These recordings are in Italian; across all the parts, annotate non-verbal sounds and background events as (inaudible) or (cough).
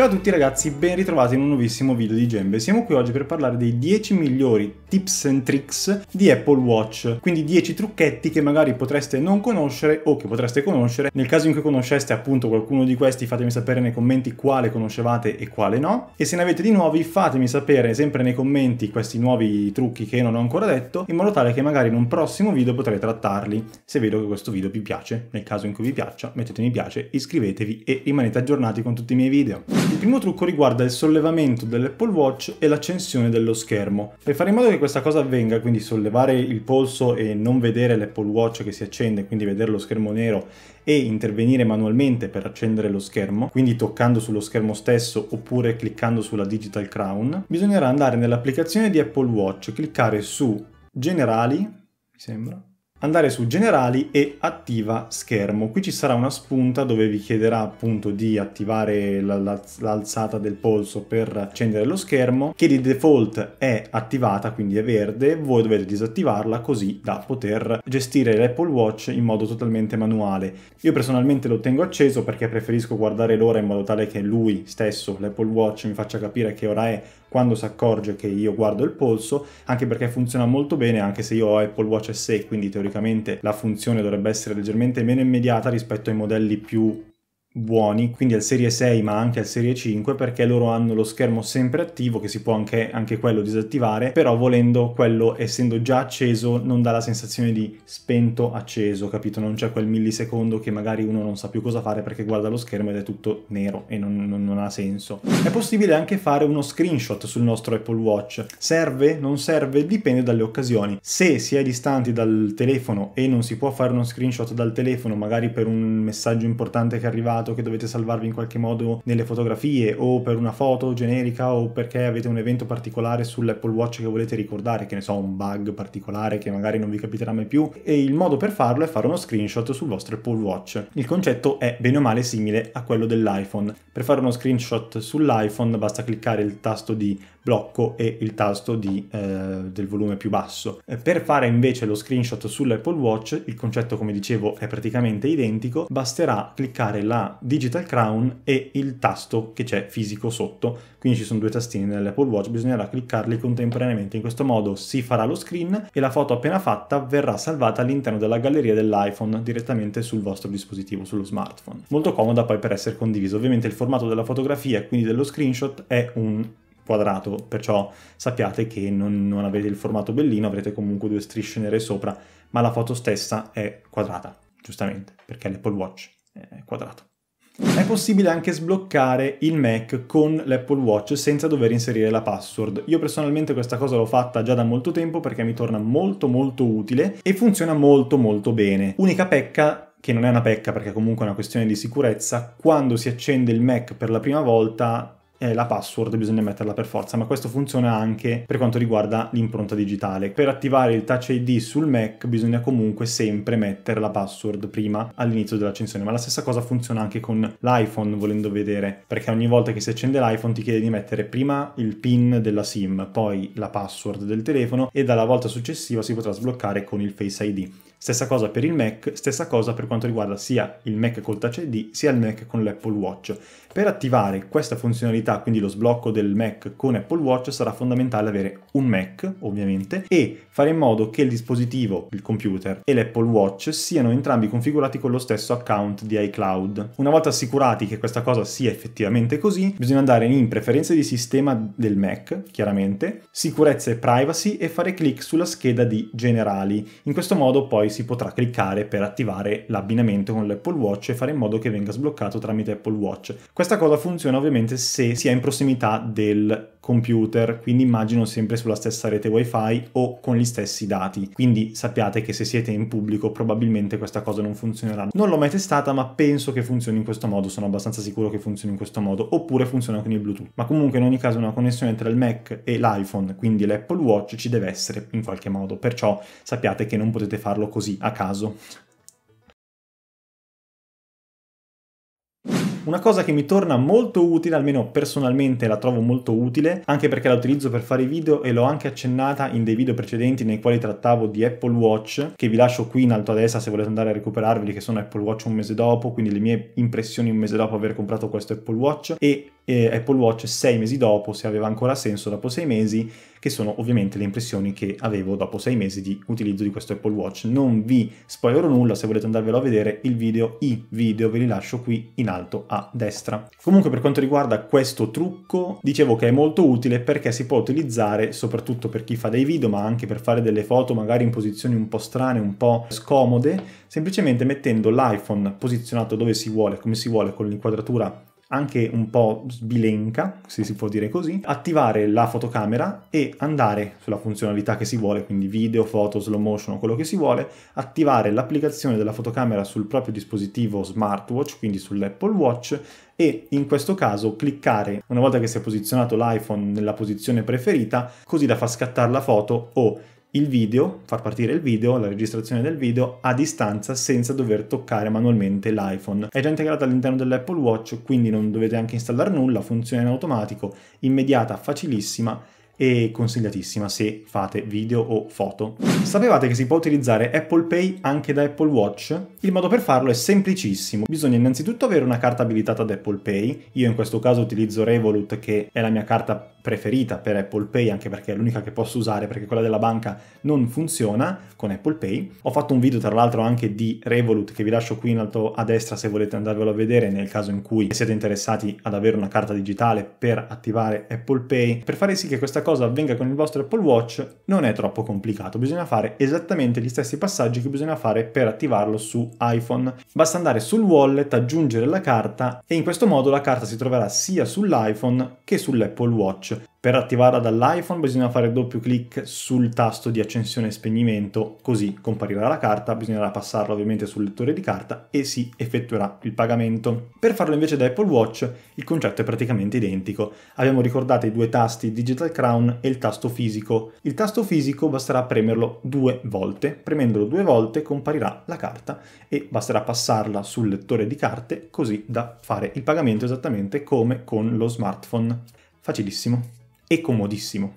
Ciao a tutti ragazzi, ben ritrovati in un nuovissimo video di Gembe. Siamo qui oggi per parlare dei 10 migliori tips and tricks di Apple Watch, quindi 10 trucchetti che magari potreste non conoscere o che potreste conoscere. Nel caso in cui conosceste appunto qualcuno di questi fatemi sapere nei commenti quale conoscevate e quale no. E se ne avete di nuovi fatemi sapere sempre nei commenti questi nuovi trucchi che non ho ancora detto, in modo tale che magari in un prossimo video potrei trattarli, se vedo che questo video vi piace. Nel caso in cui vi piaccia mettete mi piace, iscrivetevi e rimanete aggiornati con tutti i miei video. Il primo trucco riguarda il sollevamento dell'Apple Watch e l'accensione dello schermo. Per fare in modo che questa cosa avvenga, quindi sollevare il polso e non vedere l'Apple Watch che si accende, quindi vedere lo schermo nero e intervenire manualmente per accendere lo schermo, quindi toccando sullo schermo stesso oppure cliccando sulla Digital Crown, bisognerà andare nell'applicazione di Apple Watch, cliccare su Generali, mi sembra, andare su generali e attiva schermo. Qui ci sarà una spunta dove vi chiederà appunto di attivare l'alzata del polso per accendere lo schermo che di default è attivata quindi è verde, voi dovete disattivarla così da poter gestire l'Apple Watch in modo totalmente manuale. Io personalmente lo tengo acceso perché preferisco guardare l'ora in modo tale che lui stesso, l'Apple Watch, mi faccia capire che ora è quando si accorge che io guardo il polso, anche perché funziona molto bene anche se io ho Apple Watch SE, quindi teoricamente la funzione dovrebbe essere leggermente meno immediata rispetto ai modelli più buoni, quindi al Serie 6 ma anche al Serie 5 perché loro hanno lo schermo sempre attivo che si può anche, anche quello disattivare, però volendo quello essendo già acceso non dà la sensazione di spento acceso, capito? Non c'è quel millisecondo che magari uno non sa più cosa fare perché guarda lo schermo ed è tutto nero e non, non, non ha senso. È possibile anche fare uno screenshot sul nostro Apple Watch. Serve? Non serve? Dipende dalle occasioni. Se si è distanti dal telefono e non si può fare uno screenshot dal telefono magari per un messaggio importante che è arrivato fatto che dovete salvarvi in qualche modo nelle fotografie o per una foto generica o perché avete un evento particolare sull'Apple Watch che volete ricordare, che ne so, un bug particolare che magari non vi capiterà mai più e il modo per farlo è fare uno screenshot sul vostro Apple Watch. Il concetto è bene o male simile a quello dell'iPhone. Per fare uno screenshot sull'iPhone basta cliccare il tasto di blocco e il tasto di, eh, del volume più basso. Eh, per fare invece lo screenshot sull'Apple Watch, il concetto come dicevo è praticamente identico, basterà cliccare la Digital Crown e il tasto che c'è fisico sotto, quindi ci sono due tastini nell'Apple Watch, bisognerà cliccarli contemporaneamente, in questo modo si farà lo screen e la foto appena fatta verrà salvata all'interno della galleria dell'iPhone direttamente sul vostro dispositivo, sullo smartphone. Molto comoda poi per essere condivisa, ovviamente il formato della fotografia, quindi dello screenshot, è un quadrato, perciò sappiate che non, non avete il formato bellino, avrete comunque due strisce nere sopra, ma la foto stessa è quadrata, giustamente, perché l'Apple Watch è quadrato. È possibile anche sbloccare il Mac con l'Apple Watch senza dover inserire la password. Io personalmente questa cosa l'ho fatta già da molto tempo perché mi torna molto molto utile e funziona molto molto bene. Unica pecca che non è una pecca perché comunque è una questione di sicurezza, quando si accende il Mac per la prima volta eh, la password bisogna metterla per forza, ma questo funziona anche per quanto riguarda l'impronta digitale. Per attivare il Touch ID sul Mac bisogna comunque sempre mettere la password prima all'inizio dell'accensione, ma la stessa cosa funziona anche con l'iPhone volendo vedere, perché ogni volta che si accende l'iPhone ti chiede di mettere prima il PIN della SIM, poi la password del telefono e dalla volta successiva si potrà sbloccare con il Face ID. Stessa cosa per il Mac, stessa cosa per quanto riguarda sia il Mac col Touch ID sia il Mac con l'Apple Watch. Per attivare questa funzionalità, quindi lo sblocco del Mac con Apple Watch, sarà fondamentale avere un Mac, ovviamente, e fare in modo che il dispositivo, il computer e l'Apple Watch siano entrambi configurati con lo stesso account di iCloud. Una volta assicurati che questa cosa sia effettivamente così, bisogna andare in preferenze di sistema del Mac, chiaramente, sicurezza e privacy e fare clic sulla scheda di generali. In questo modo poi si potrà cliccare per attivare l'abbinamento con l'Apple Watch e fare in modo che venga sbloccato tramite Apple Watch. Questa cosa funziona ovviamente se si è in prossimità del computer, quindi immagino sempre sulla stessa rete wifi o con gli stessi dati. Quindi sappiate che se siete in pubblico probabilmente questa cosa non funzionerà. Non l'ho mai testata, ma penso che funzioni in questo modo, sono abbastanza sicuro che funzioni in questo modo, oppure funziona con il Bluetooth. Ma comunque in ogni caso una connessione tra il Mac e l'iPhone, quindi l'Apple Watch, ci deve essere in qualche modo, perciò sappiate che non potete farlo così a caso. Una cosa che mi torna molto utile, almeno personalmente la trovo molto utile, anche perché la utilizzo per fare video e l'ho anche accennata in dei video precedenti nei quali trattavo di Apple Watch, che vi lascio qui in alto a destra se volete andare a recuperarveli, che sono Apple Watch un mese dopo, quindi le mie impressioni un mese dopo aver comprato questo Apple Watch e eh, Apple Watch sei mesi dopo, se aveva ancora senso dopo sei mesi, che sono ovviamente le impressioni che avevo dopo sei mesi di utilizzo di questo Apple Watch. Non vi spoilerò nulla, se volete andarvelo a vedere il video, i video ve li lascio qui in alto a destra. Comunque per quanto riguarda questo trucco, dicevo che è molto utile perché si può utilizzare soprattutto per chi fa dei video, ma anche per fare delle foto magari in posizioni un po' strane, un po' scomode, semplicemente mettendo l'iPhone posizionato dove si vuole, come si vuole, con l'inquadratura anche un po' sbilenca, se si può dire così, attivare la fotocamera e andare sulla funzionalità che si vuole, quindi video, foto, slow motion quello che si vuole, attivare l'applicazione della fotocamera sul proprio dispositivo smartwatch, quindi sull'Apple Watch e in questo caso cliccare una volta che si è posizionato l'iPhone nella posizione preferita, così da far scattare la foto o il video, far partire il video, la registrazione del video a distanza senza dover toccare manualmente l'iPhone. È già integrato all'interno dell'Apple Watch, quindi non dovete anche installare nulla, funziona in automatico, immediata, facilissima e consigliatissima se fate video o foto. Sapevate che si può utilizzare Apple Pay anche da Apple Watch? Il modo per farlo è semplicissimo. Bisogna innanzitutto avere una carta abilitata ad Apple Pay. Io in questo caso utilizzo Revolut che è la mia carta preferita per Apple Pay anche perché è l'unica che posso usare perché quella della banca non funziona con Apple Pay. Ho fatto un video tra l'altro anche di Revolut che vi lascio qui in alto a destra se volete andarvelo a vedere nel caso in cui siete interessati ad avere una carta digitale per attivare Apple Pay. Per fare sì che questa cosa avvenga con il vostro Apple Watch non è troppo complicato, bisogna fare esattamente gli stessi passaggi che bisogna fare per attivarlo su iPhone. Basta andare sul wallet, aggiungere la carta e in questo modo la carta si troverà sia sull'iPhone che sull'Apple Watch touch. Per attivarla dall'iPhone bisogna fare doppio clic sul tasto di accensione e spegnimento, così comparirà la carta, bisognerà passarla ovviamente sul lettore di carta e si effettuerà il pagamento. Per farlo invece da Apple Watch il concetto è praticamente identico. Abbiamo ricordato i due tasti Digital Crown e il tasto fisico. Il tasto fisico basterà premerlo due volte, premendolo due volte comparirà la carta e basterà passarla sul lettore di carte così da fare il pagamento esattamente come con lo smartphone. Facilissimo e comodissimo.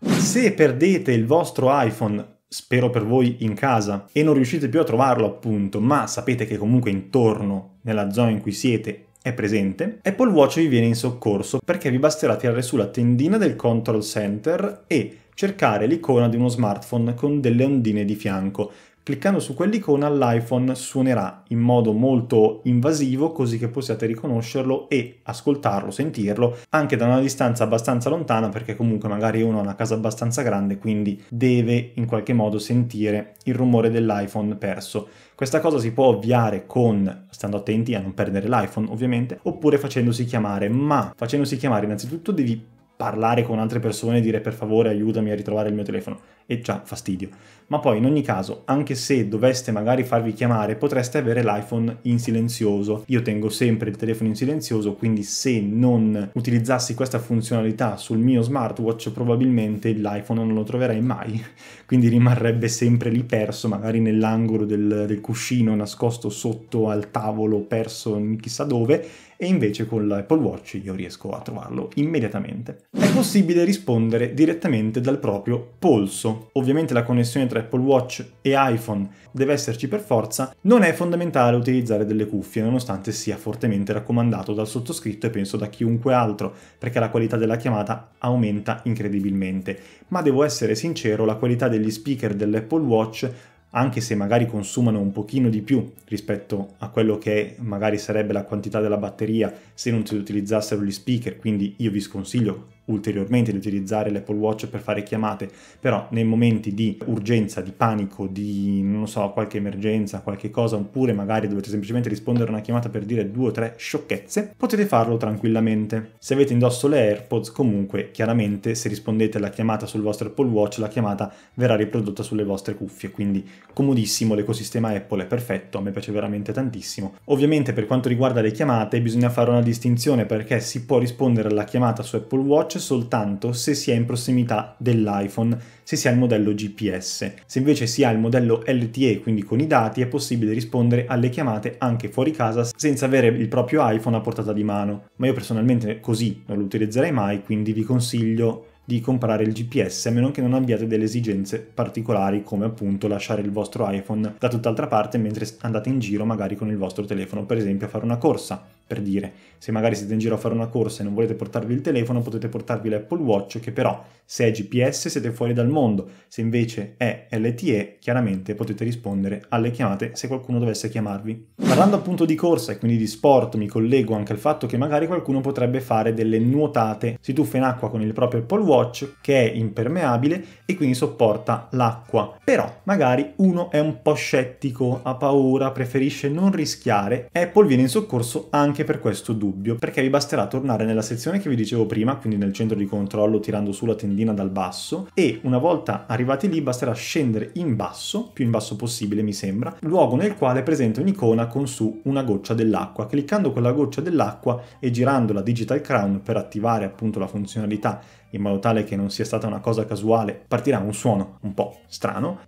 Se perdete il vostro iPhone, spero per voi in casa, e non riuscite più a trovarlo appunto, ma sapete che comunque intorno, nella zona in cui siete, è presente, Apple Watch vi viene in soccorso perché vi basterà tirare la tendina del control center e cercare l'icona di uno smartphone con delle ondine di fianco Cliccando su quell'icona l'iPhone suonerà in modo molto invasivo così che possiate riconoscerlo e ascoltarlo, sentirlo anche da una distanza abbastanza lontana perché comunque magari uno ha una casa abbastanza grande quindi deve in qualche modo sentire il rumore dell'iPhone perso. Questa cosa si può ovviare con, stando attenti a non perdere l'iPhone ovviamente, oppure facendosi chiamare, ma facendosi chiamare innanzitutto devi parlare con altre persone e dire per favore aiutami a ritrovare il mio telefono e già fastidio. Ma poi in ogni caso, anche se doveste magari farvi chiamare, potreste avere l'iPhone in silenzioso. Io tengo sempre il telefono in silenzioso, quindi se non utilizzassi questa funzionalità sul mio smartwatch probabilmente l'iPhone non lo troverei mai, (laughs) quindi rimarrebbe sempre lì perso, magari nell'angolo del, del cuscino nascosto sotto al tavolo, perso in chissà dove e invece con l'Apple Watch io riesco a trovarlo immediatamente. È possibile rispondere direttamente dal proprio polso. Ovviamente la connessione tra Apple Watch e iPhone deve esserci per forza, non è fondamentale utilizzare delle cuffie nonostante sia fortemente raccomandato dal sottoscritto e penso da chiunque altro, perché la qualità della chiamata aumenta incredibilmente. Ma devo essere sincero, la qualità degli speaker dell'Apple Watch anche se magari consumano un pochino di più rispetto a quello che magari sarebbe la quantità della batteria se non si utilizzassero gli speaker, quindi io vi sconsiglio ulteriormente di utilizzare l'Apple Watch per fare chiamate, però nei momenti di urgenza, di panico, di non so, qualche emergenza, qualche cosa, oppure magari dovete semplicemente rispondere a una chiamata per dire due o tre sciocchezze, potete farlo tranquillamente. Se avete indosso le AirPods, comunque chiaramente se rispondete alla chiamata sul vostro Apple Watch, la chiamata verrà riprodotta sulle vostre cuffie, quindi comodissimo, l'ecosistema Apple è perfetto, a me piace veramente tantissimo. Ovviamente per quanto riguarda le chiamate bisogna fare una distinzione perché si può rispondere alla chiamata su Apple Watch soltanto se si è in prossimità dell'iPhone, se si ha il modello GPS. Se invece si ha il modello LTE, quindi con i dati, è possibile rispondere alle chiamate anche fuori casa senza avere il proprio iPhone a portata di mano. Ma io personalmente così non lo utilizzerei mai, quindi vi consiglio di comprare il GPS a meno che non abbiate delle esigenze particolari come appunto lasciare il vostro iPhone da tutt'altra parte mentre andate in giro magari con il vostro telefono per esempio a fare una corsa per dire, se magari siete in giro a fare una corsa e non volete portarvi il telefono, potete portarvi l'Apple Watch, che però se è GPS siete fuori dal mondo, se invece è LTE, chiaramente potete rispondere alle chiamate se qualcuno dovesse chiamarvi. Parlando appunto di corsa e quindi di sport, mi collego anche al fatto che magari qualcuno potrebbe fare delle nuotate, si tuffa in acqua con il proprio Apple Watch, che è impermeabile e quindi sopporta l'acqua. Però magari uno è un po' scettico, ha paura, preferisce non rischiare, Apple viene in soccorso anche anche per questo dubbio, perché vi basterà tornare nella sezione che vi dicevo prima, quindi nel centro di controllo tirando su la tendina dal basso, e una volta arrivati lì basterà scendere in basso, più in basso possibile mi sembra, luogo nel quale presenta un'icona con su una goccia dell'acqua. Cliccando quella goccia dell'acqua e girando la Digital Crown per attivare appunto la funzionalità in modo tale che non sia stata una cosa casuale, partirà un suono un po' strano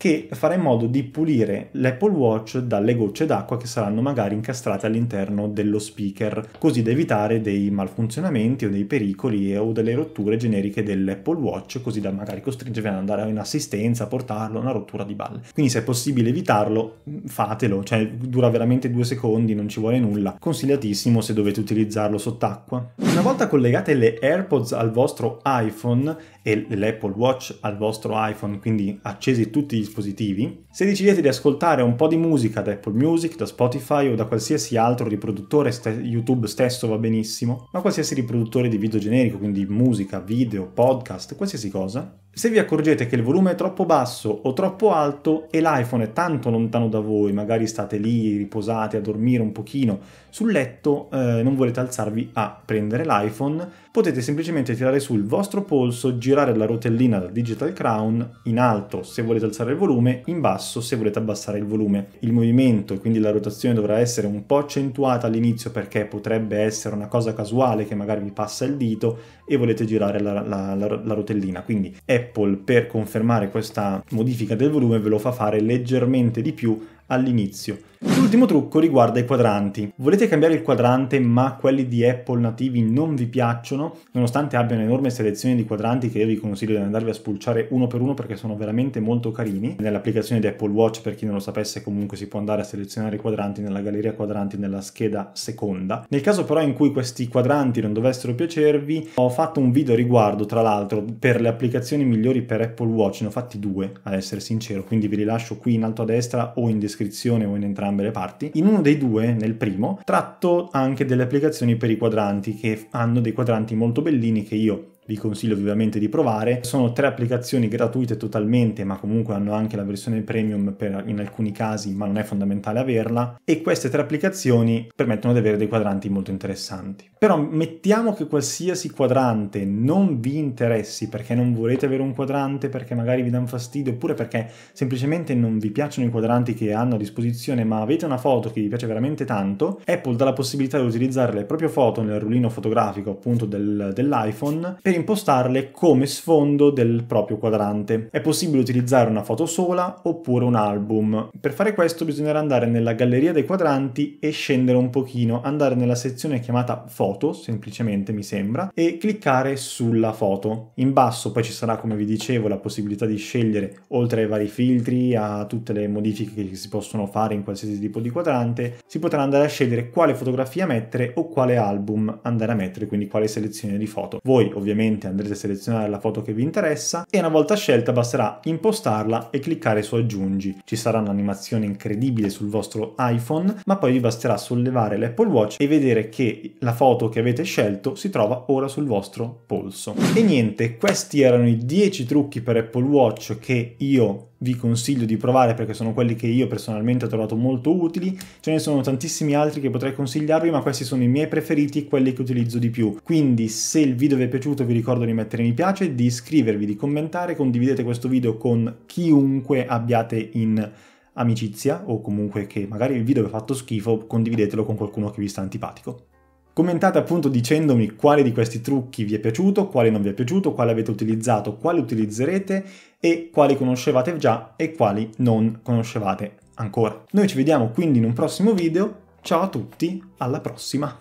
che farà in modo di pulire l'Apple Watch dalle gocce d'acqua che saranno magari incastrate all'interno dello speaker, così da evitare dei malfunzionamenti o dei pericoli o delle rotture generiche dell'Apple Watch, così da magari costringervi ad andare in assistenza, a portarlo, una rottura di balle. Quindi se è possibile evitarlo, mm, fatelo, cioè dura veramente due secondi, non ci vuole nulla. Consigliatissimo se dovete utilizzarlo sott'acqua. Una volta collegate le AirPods al vostro iPhone, e l'Apple Watch al vostro iPhone, quindi accesi tutti i dispositivi, se decidete di ascoltare un po' di musica da Apple Music, da Spotify o da qualsiasi altro riproduttore, st- YouTube stesso va benissimo, ma qualsiasi riproduttore di video generico, quindi musica, video, podcast, qualsiasi cosa, se vi accorgete che il volume è troppo basso o troppo alto e l'iPhone è tanto lontano da voi, magari state lì riposate a dormire un pochino sul letto, eh, non volete alzarvi a prendere l'iPhone, potete semplicemente tirare sul vostro polso, girare la rotellina da Digital Crown in alto se volete alzare il volume, in basso se volete abbassare il volume. Il movimento e quindi la rotazione dovrà essere un po' accentuata all'inizio perché potrebbe essere una cosa casuale che magari vi passa il dito e volete girare la, la, la, la rotellina, quindi è Apple per confermare questa modifica del volume ve lo fa fare leggermente di più all'inizio. L'ultimo trucco riguarda i quadranti. Volete cambiare il quadrante ma quelli di Apple nativi non vi piacciono, nonostante abbiano un'enorme selezione di quadranti che io vi consiglio di andarvi a spulciare uno per uno perché sono veramente molto carini. Nell'applicazione di Apple Watch, per chi non lo sapesse, comunque si può andare a selezionare i quadranti nella galleria quadranti nella scheda seconda. Nel caso però in cui questi quadranti non dovessero piacervi, ho fatto un video a riguardo, tra l'altro, per le applicazioni migliori per Apple Watch, ne ho fatti due, ad essere sincero, quindi vi lascio qui in alto a destra o in descrizione descrizione o in entrambe le parti, in uno dei due, nel primo, tratto anche delle applicazioni per i quadranti che hanno dei quadranti molto bellini che io vi consiglio vivamente di provare. Sono tre applicazioni gratuite totalmente, ma comunque hanno anche la versione premium per, in alcuni casi, ma non è fondamentale averla. E queste tre applicazioni permettono di avere dei quadranti molto interessanti. Però mettiamo che qualsiasi quadrante non vi interessi perché non volete avere un quadrante, perché magari vi danno fastidio, oppure perché semplicemente non vi piacciono i quadranti che hanno a disposizione, ma avete una foto che vi piace veramente tanto, Apple dà la possibilità di utilizzare le proprie foto nel rullino fotografico appunto del, dell'iPhone per impostarle come sfondo del proprio quadrante. È possibile utilizzare una foto sola oppure un album. Per fare questo bisognerà andare nella galleria dei quadranti e scendere un pochino, andare nella sezione chiamata foto, semplicemente mi sembra, e cliccare sulla foto. In basso poi ci sarà, come vi dicevo, la possibilità di scegliere, oltre ai vari filtri, a tutte le modifiche che si possono fare in qualsiasi tipo di quadrante, si potrà andare a scegliere quale fotografia mettere o quale album andare a mettere, quindi quale selezione di foto. Voi ovviamente ovviamente andrete a selezionare la foto che vi interessa e una volta scelta basterà impostarla e cliccare su aggiungi. Ci sarà un'animazione incredibile sul vostro iPhone, ma poi vi basterà sollevare l'Apple Watch e vedere che la foto che avete scelto si trova ora sul vostro polso. E niente, questi erano i 10 trucchi per Apple Watch che io vi consiglio di provare perché sono quelli che io personalmente ho trovato molto utili, ce ne sono tantissimi altri che potrei consigliarvi ma questi sono i miei preferiti, quelli che utilizzo di più. Quindi se il video vi è piaciuto vi ricordo di mettere mi piace, di iscrivervi, di commentare, condividete questo video con chiunque abbiate in amicizia o comunque che magari il video vi ha fatto schifo, condividetelo con qualcuno che vi sta antipatico. Commentate appunto dicendomi quale di questi trucchi vi è piaciuto, quale non vi è piaciuto, quale avete utilizzato, quale utilizzerete e quali conoscevate già e quali non conoscevate ancora. Noi ci vediamo quindi in un prossimo video, ciao a tutti, alla prossima!